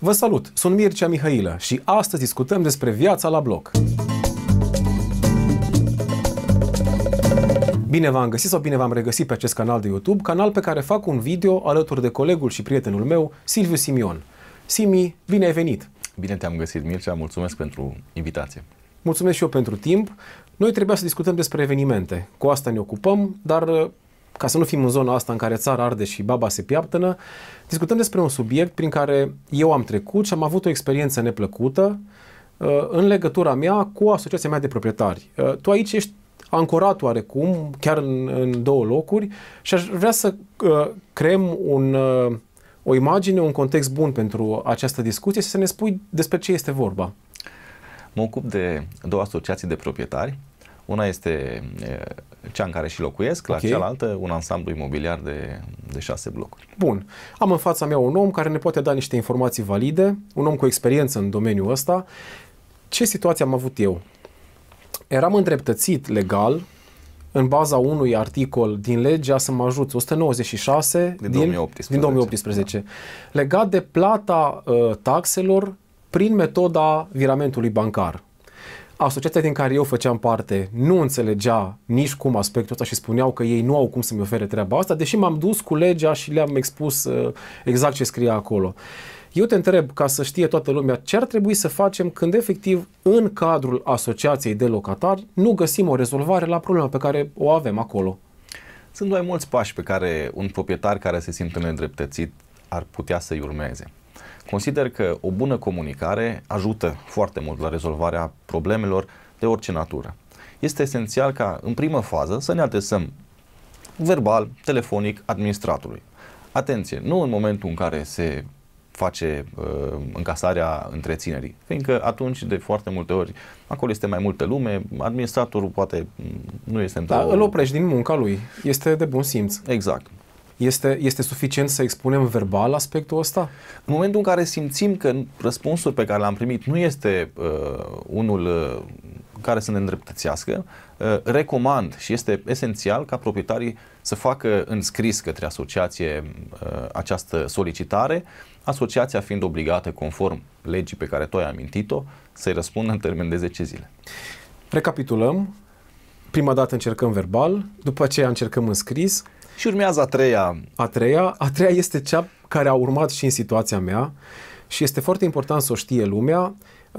Vă salut! Sunt Mircea Mihailă și astăzi discutăm despre viața la bloc. Bine v-am găsit sau bine v-am regăsit pe acest canal de YouTube, canal pe care fac un video alături de colegul și prietenul meu, Silviu Simion. Simi, bine ai venit! Bine te-am găsit, Mircea, mulțumesc pentru invitație. Mulțumesc și eu pentru timp. Noi trebuia să discutăm despre evenimente. Cu asta ne ocupăm, dar ca să nu fim în zona asta în care țara arde și baba se piaptănă, discutăm despre un subiect prin care eu am trecut și am avut o experiență neplăcută uh, în legătura mea cu asociația mea de proprietari. Uh, tu aici ești ancorat oarecum, chiar în, în două locuri și aș vrea să uh, creăm un, o imagine, un context bun pentru această discuție și să ne spui despre ce este vorba. Mă ocup de două asociații de proprietari. Una este cea în care și locuiesc, la okay. cealaltă un ansamblu imobiliar de, de șase blocuri. Bun. Am în fața mea un om care ne poate da niște informații valide, un om cu experiență în domeniul ăsta. Ce situație am avut eu? Eram îndreptățit legal în baza unui articol din legea să mă ajut 196 din 2018, din 2018 da. legat de plata uh, taxelor prin metoda viramentului bancar asociația din care eu făceam parte nu înțelegea nici cum aspectul ăsta și spuneau că ei nu au cum să-mi ofere treaba asta, deși m-am dus cu legea și le-am expus uh, exact ce scria acolo. Eu te întreb, ca să știe toată lumea, ce ar trebui să facem când efectiv în cadrul asociației de locatari nu găsim o rezolvare la problema pe care o avem acolo? Sunt mai mulți pași pe care un proprietar care se simte nedreptățit ar putea să-i urmeze. Consider că o bună comunicare ajută foarte mult la rezolvarea problemelor de orice natură. Este esențial ca în primă fază să ne adresăm verbal, telefonic administratului. Atenție, nu în momentul în care se face uh, încasarea întreținerii, fiindcă atunci de foarte multe ori acolo este mai multă lume, administratorul poate mm, nu este într-o... Da, îl oprești din munca lui, este de bun simț. Exact. Este, este suficient să expunem verbal aspectul ăsta? În momentul în care simțim că răspunsul pe care l-am primit nu este uh, unul uh, care să ne îndreptățească, uh, recomand și este esențial ca proprietarii să facă în scris către asociație uh, această solicitare, asociația fiind obligată, conform legii pe care tu ai amintit-o, să-i răspundă în termen de 10 zile. Recapitulăm, prima dată încercăm verbal, după aceea încercăm în scris, și urmează a treia. A treia, a treia este cea care a urmat și în situația mea și este foarte important să o știe lumea,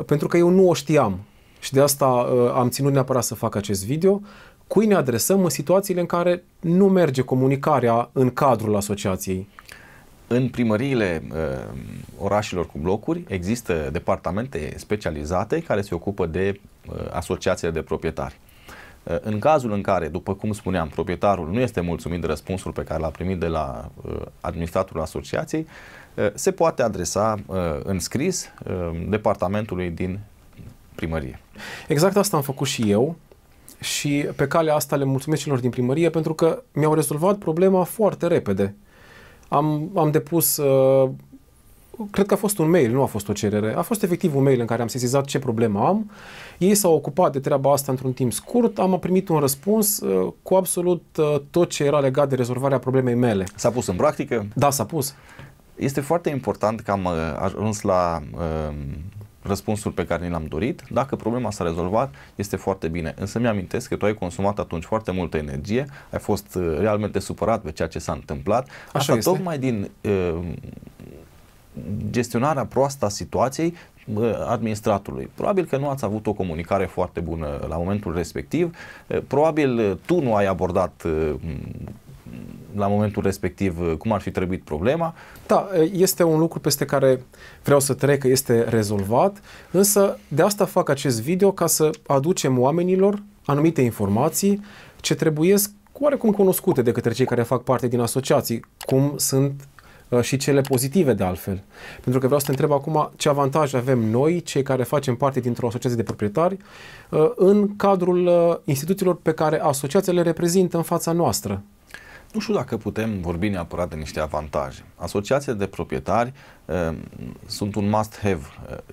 pentru că eu nu o știam și de asta uh, am ținut neapărat să fac acest video. Cui ne adresăm în situațiile în care nu merge comunicarea în cadrul asociației? În primăriile uh, orașelor cu blocuri există departamente specializate care se ocupă de uh, asociațiile de proprietari. Uh, în cazul în care, după cum spuneam, proprietarul nu este mulțumit de răspunsul pe care l-a primit de la uh, administratorul asociației, uh, se poate adresa în scris departamentului din primărie. Exact asta am făcut și eu și pe calea asta le mulțumesc celor din primărie pentru că mi-au rezolvat problema foarte repede. Am, am depus uh, cred că a fost un mail, nu a fost o cerere. A fost efectiv un mail în care am sesizat ce problemă am. Ei s-au ocupat de treaba asta într-un timp scurt, am primit un răspuns uh, cu absolut uh, tot ce era legat de rezolvarea problemei mele. S-a pus în practică? Da, s-a pus. Este foarte important că am uh, ajuns la răspunsul pe care ni l-am dorit. Dacă problema s-a rezolvat, este foarte bine. Însă mi-amintesc că tu ai consumat atunci foarte multă energie, ai fost realmente supărat pe ceea ce s-a întâmplat. Așa Asta este. tocmai din uh, gestionarea proastă a situației administratului. Probabil că nu ați avut o comunicare foarte bună la momentul respectiv, probabil tu nu ai abordat la momentul respectiv cum ar fi trebuit problema. Da, este un lucru peste care vreau să trec, este rezolvat, însă de asta fac acest video ca să aducem oamenilor anumite informații ce trebuiesc oarecum cunoscute de către cei care fac parte din asociații, cum sunt Uh, și cele pozitive de altfel. Pentru că vreau să te întreb acum ce avantaje avem noi, cei care facem parte dintr-o asociație de proprietari, uh, în cadrul uh, instituțiilor pe care asociația le reprezintă în fața noastră. Nu știu dacă putem vorbi neapărat de niște avantaje. Asociațiile de proprietari uh, sunt un must-have.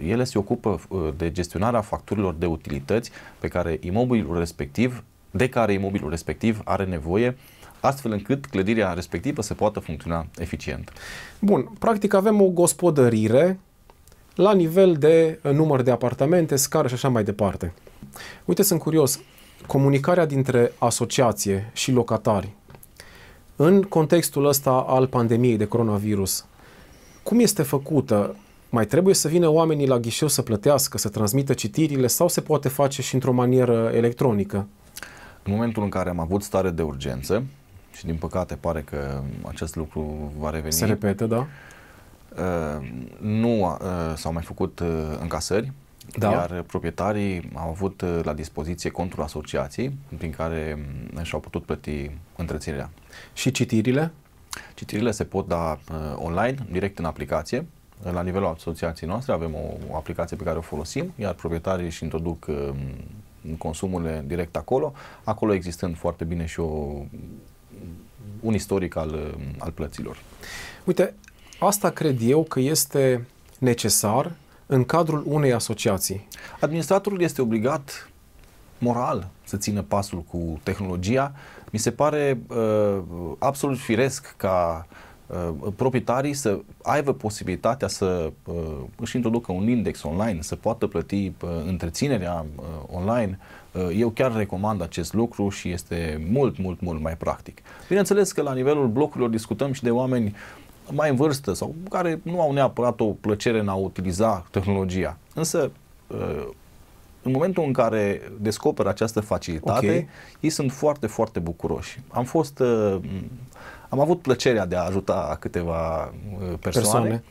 Ele se ocupă uh, de gestionarea facturilor de utilități pe care imobilul respectiv, de care imobilul respectiv are nevoie uh, astfel încât clădirea respectivă să poată funcționa eficient. Bun, practic avem o gospodărire la nivel de număr de apartamente, scară și așa mai departe. Uite, sunt curios, comunicarea dintre asociație și locatari în contextul ăsta al pandemiei de coronavirus, cum este făcută? Mai trebuie să vină oamenii la ghișeu să plătească, să transmită citirile sau se poate face și într-o manieră electronică? În momentul în care am avut stare de urgență, și din păcate pare că acest lucru va reveni. Se repete, da? Uh, nu uh, s-au mai făcut uh, încasări, da. iar proprietarii au avut la dispoziție contul asociației prin care mm, și-au putut plăti întreținerea. Și citirile? Citirile se pot da online, direct în aplicație. La nivelul asociației noastre avem o aplicație pe care o folosim, iar proprietarii își introduc mm, consumurile direct acolo, acolo existând foarte bine și o un istoric al, um, al plăților. Uite, asta cred eu că este necesar în cadrul unei asociații. Administratorul este obligat moral să țină pasul cu tehnologia. Mi se pare uh, absolut firesc ca uh, proprietarii să aibă posibilitatea să uh, își introducă un index online, să poată plăti uh, întreținerea uh, online, Eh, eu chiar recomand acest lucru și este mult, mult, mult mai practic. Bineînțeles că la nivelul blocurilor discutăm și de oameni mai în vârstă sau care nu au neapărat o plăcere în a utiliza tehnologia. Însă, eh, în momentul în care descoperă această facilitate, okay. ei sunt foarte, foarte bucuroși. Am fost, eh, am avut plăcerea de a ajuta câteva persoane. persoane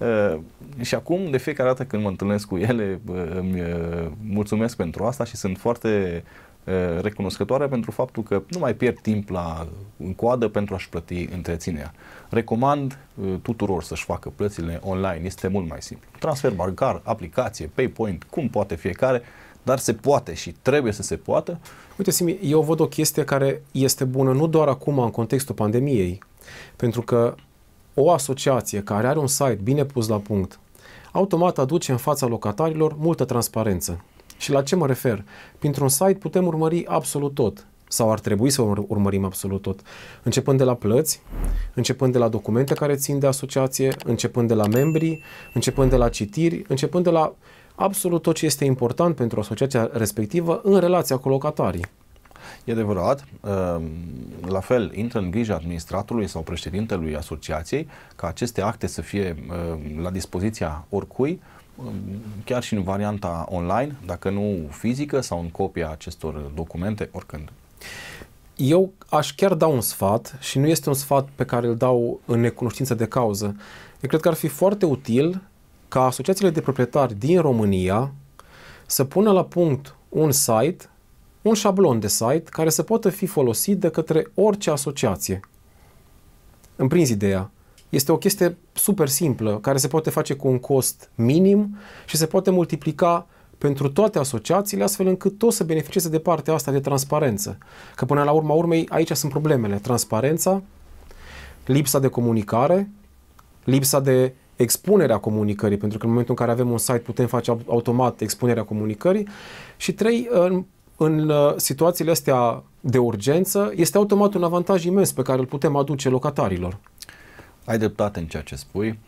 Uh, și acum, de fiecare dată când mă întâlnesc cu ele, îmi uh, mulțumesc pentru asta și sunt foarte uh, recunoscătoare pentru faptul că nu mai pierd timp la în coadă pentru a-și plăti întreținerea. Recomand tuturor să-și facă plățile online, este mult mai simplu. Transfer bancar, aplicație, PayPoint, cum poate fiecare, dar se poate și trebuie să se poată. Uite, Simi, eu văd o chestie care este bună nu doar acum în contextul pandemiei, pentru că o asociație care are un site bine pus la punct, automat aduce în fața locatarilor multă transparență. Și la ce mă refer? Printr-un site putem urmări absolut tot sau ar trebui să urmărim absolut tot. Începând de la plăți, începând de la documente care țin de asociație, începând de la membri, începând de la citiri, începând de la absolut tot ce este important pentru asociația respectivă în relația cu locatarii. E adevărat, ehm, la fel, intră în grijă administratorului sau președintelui asociației ca aceste acte să fie ehm, la dispoziția oricui, ehm, chiar și în varianta online, dacă nu fizică sau în copia acestor documente, oricând. Eu aș chiar da un sfat și nu este un sfat pe care îl dau în necunoștință de cauză. Eu cred că ar fi foarte util ca asociațiile de proprietari din România să pună la punct un site un șablon de site care să poată fi folosit de către orice asociație. Împrinzi ideea. Este o chestie super simplă care se poate face cu un cost minim și se poate multiplica pentru toate asociațiile, astfel încât toți să beneficieze de partea asta de transparență. Că până la urma urmei, aici sunt problemele. Transparența, lipsa de comunicare, lipsa de expunerea comunicării, pentru că în momentul în care avem un site putem face automat expunerea comunicării și trei, în uh, situațiile astea de urgență, este automat un avantaj imens pe care îl putem aduce locatarilor. Ai dreptate în ceea ce spui,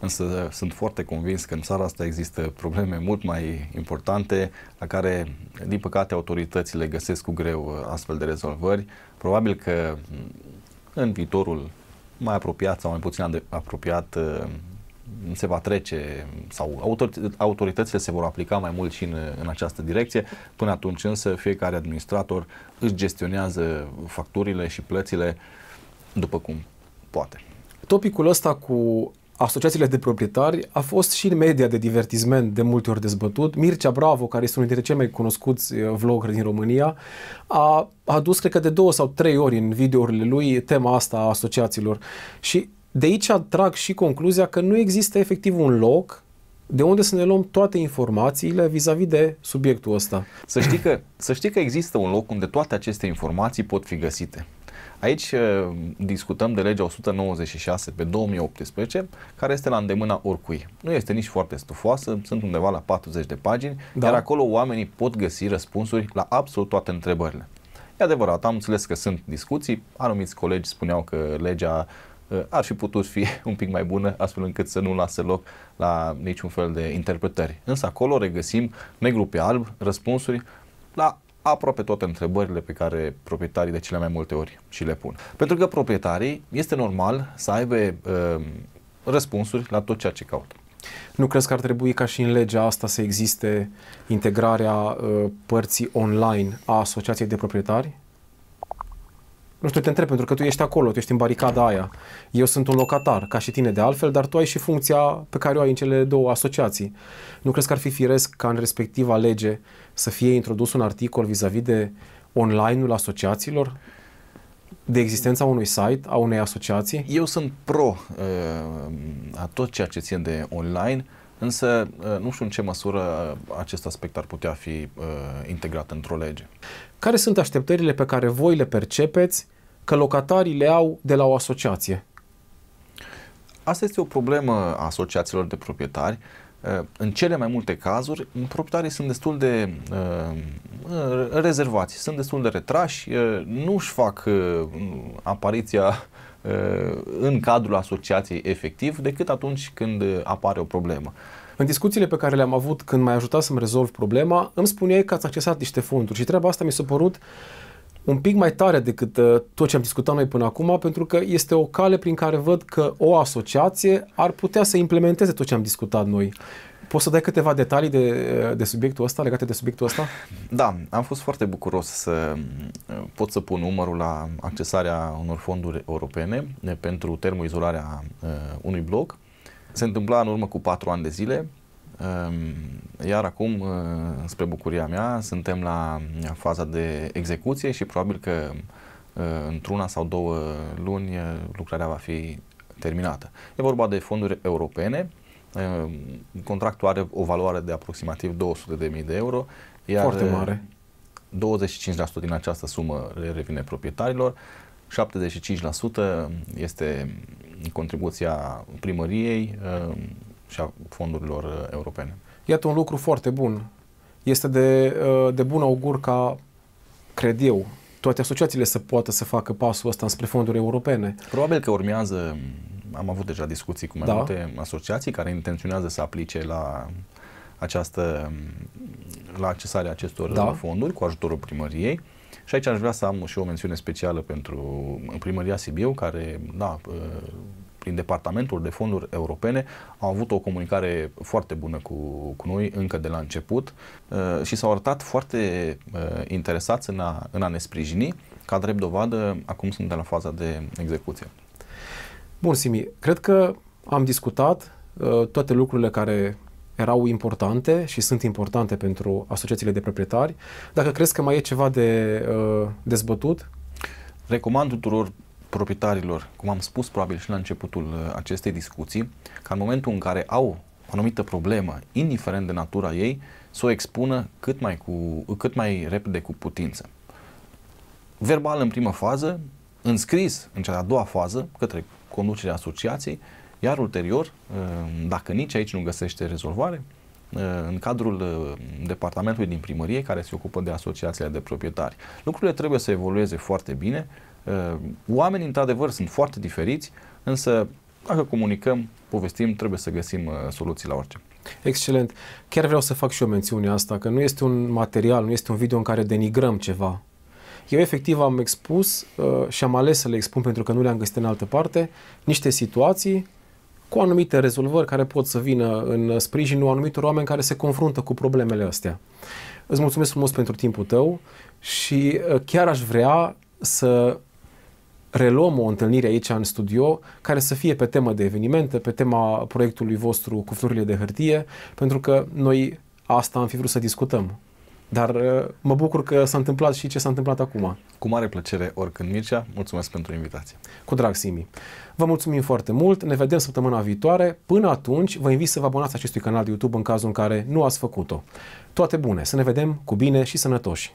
însă sunt foarte convins că în țara asta există probleme mult mai importante la care, din păcate, autoritățile găsesc cu greu uh, astfel de rezolvări. Probabil că mm, în viitorul mai apropiat sau mai puțin apropiat uh, se va trece sau autoritățile se vor aplica mai mult și în, în această direcție. Până atunci însă fiecare administrator își gestionează facturile și plățile după cum poate. Topicul ăsta cu asociațiile de proprietari a fost și în media de divertisment de multe ori dezbătut. Mircea Bravo, care este unul dintre cei mai cunoscuți eh, vloggeri din România, a adus, cred că, de două sau trei ori în videourile lui tema asta a asociațiilor. Și de aici trag și concluzia că nu există efectiv un loc de unde să ne luăm toate informațiile vis-a-vis de subiectul ăsta. Să știi, că, să știi că există un loc unde toate aceste informații pot fi găsite. Aici uh, discutăm de legea 196 pe 2018, care este la îndemâna oricui. Nu este nici foarte stufoasă, sunt undeva la 40 de pagini, da. iar acolo oamenii pot găsi răspunsuri la absolut toate întrebările. E adevărat, am înțeles că sunt discuții, anumiți colegi spuneau că legea Eh, ar fi putut fi un pic mai bună, astfel încât să nu lasă loc la niciun fel de interpretări. Însă acolo regăsim negru pe alb răspunsuri la aproape toate întrebările pe care proprietarii de cele mai multe ori și le pun. Pentru că proprietarii este normal să aibă uh, răspunsuri la tot ceea ce caută. Nu crezi că ar trebui ca și în legea asta să existe integrarea uh, părții online a asociației de proprietari? nu știu, te întreb pentru că tu ești acolo, tu ești în baricada aia. Eu sunt un locatar, ca și tine de altfel, dar tu ai și funcția pe care o ai în cele două asociații. Nu crezi că ar fi firesc ca în respectiva lege să fie introdus un articol vis-a-vis de online-ul asociațiilor? De existența unui site, a unei asociații? Eu sunt pro uh, a tot ceea ce ține de online, uh, Însă uh, nu știu în ce măsură uh, acest aspect ar putea fi uh, integrat într-o lege. Care sunt așteptările pe care voi le percepeți că locatarii le au de la o asociație? Asta este o problemă a asociațiilor de proprietari. Uh, în cele mai multe cazuri, proprietarii sunt destul de rezervați, sunt destul de retrași, nu și fac apariția Uh, în cadrul asociației efectiv decât atunci când apare o problemă. În discuțiile pe care le-am avut când m-ai ajutat să-mi rezolv problema, îmi spuneai că ați accesat niște fonduri și treaba asta mi s-a părut un pic mai tare decât uh, tot ce am discutat noi până acum, pentru că este o cale prin care văd că o asociație ar putea să implementeze tot ce am discutat noi. Poți să dai câteva detalii de, de subiectul ăsta, legate de subiectul ăsta? Da, am fost foarte bucuros să pot să pun numărul la accesarea unor fonduri europene pentru termoizolarea uh, unui bloc. Se întâmpla în urmă cu patru ani de zile, um, iar acum, uh, spre bucuria mea, suntem la faza de execuție și probabil că uh, într-una sau două luni lucrarea va fi terminată. E vorba de fonduri europene Contractul are o valoare de aproximativ 200.000 de euro. Iar Foarte mare. 25% din această sumă le revine proprietarilor, 75% este contribuția primăriei uh, și a fondurilor uh, europene. Iată un lucru foarte bun. Este de, uh, de bun augur ca, cred eu, toate asociațiile să poată să facă pasul ăsta spre fonduri europene. Probabil că urmează am avut deja discuții cu mai da. multe asociații care intenționează să aplice la această, la accesarea acestor da. fonduri cu ajutorul primăriei. Și aici aș vrea să am și o mențiune specială pentru primăria Sibiu, care, da, ă, prin departamentul de fonduri europene, au avut o comunicare foarte bună cu, cu noi încă de la început ă, și s-au arătat foarte ă, interesați în a, în a ne sprijini. Ca drept dovadă, acum suntem la faza de execuție. Bun, Simi, cred că am discutat uh, toate lucrurile care erau importante și sunt importante pentru asociațiile de proprietari. Dacă crezi că mai e ceva de uh, dezbătut? Recomand tuturor proprietarilor, cum am spus probabil și la începutul uh, acestei discuții, că în momentul în care au o anumită problemă, indiferent de natura ei, să o expună cât mai, cu, cât mai repede cu putință. Verbal în primă fază, înscris în cea de-a doua fază, către conducerea asociației, iar ulterior, uh, dacă nici aici nu găsește rezolvare, uh, în cadrul uh, departamentului din primărie care se ocupă de asociațiile de proprietari. Lucrurile trebuie să evolueze foarte bine. Oamenii, într-adevăr, sunt foarte diferiți, însă dacă comunicăm, povestim, trebuie să găsim soluții la orice. Excelent. Chiar vreau să fac și o mențiune asta, că nu este un material, nu este un video în care denigrăm ceva eu efectiv am expus uh, și am ales să le expun pentru că nu le-am găsit în altă parte, niște situații cu anumite rezolvări care pot să vină în sprijinul anumitor oameni care se confruntă cu problemele astea. Îți mulțumesc frumos pentru timpul tău și uh, chiar aș vrea să reluăm o întâlnire aici în studio care să fie pe temă de evenimente, pe tema proiectului vostru cu florile de hârtie, pentru că noi asta am fi vrut să discutăm. Dar uh, mă bucur că s-a întâmplat și ce s-a întâmplat acum. Cu mare plăcere, oricând Mircea, mulțumesc pentru invitație. Cu drag, Simi. Vă mulțumim foarte mult, ne vedem săptămâna viitoare. Până atunci, vă invit să vă abonați acestui canal de YouTube în cazul în care nu ați făcut-o. Toate bune, să ne vedem cu bine și sănătoși!